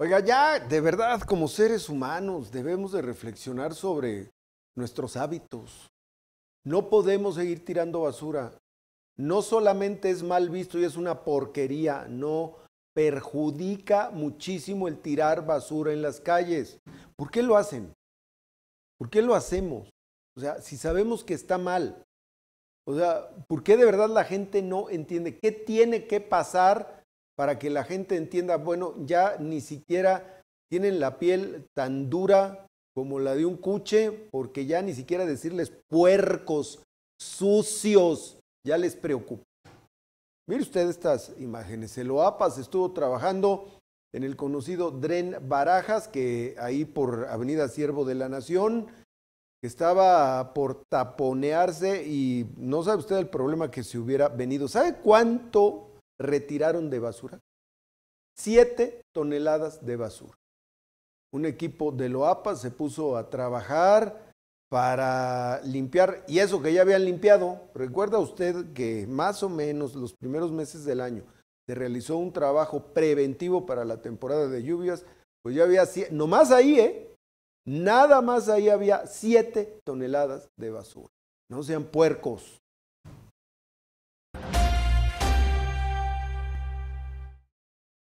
Oiga, ya de verdad como seres humanos debemos de reflexionar sobre nuestros hábitos. No podemos seguir tirando basura. No solamente es mal visto y es una porquería, no perjudica muchísimo el tirar basura en las calles. ¿Por qué lo hacen? ¿Por qué lo hacemos? O sea, si sabemos que está mal. O sea, ¿por qué de verdad la gente no entiende qué tiene que pasar? para que la gente entienda, bueno, ya ni siquiera tienen la piel tan dura como la de un cuche, porque ya ni siquiera decirles puercos, sucios, ya les preocupa. Mire usted estas imágenes. El OAPAS estuvo trabajando en el conocido Dren Barajas, que ahí por Avenida Siervo de la Nación, que estaba por taponearse y no sabe usted el problema que se hubiera venido. ¿Sabe cuánto retiraron de basura siete toneladas de basura. Un equipo de Loapa se puso a trabajar para limpiar, y eso que ya habían limpiado, recuerda usted que más o menos los primeros meses del año se realizó un trabajo preventivo para la temporada de lluvias, pues ya había, nomás ahí, ¿eh? Nada más ahí había siete toneladas de basura. No sean puercos.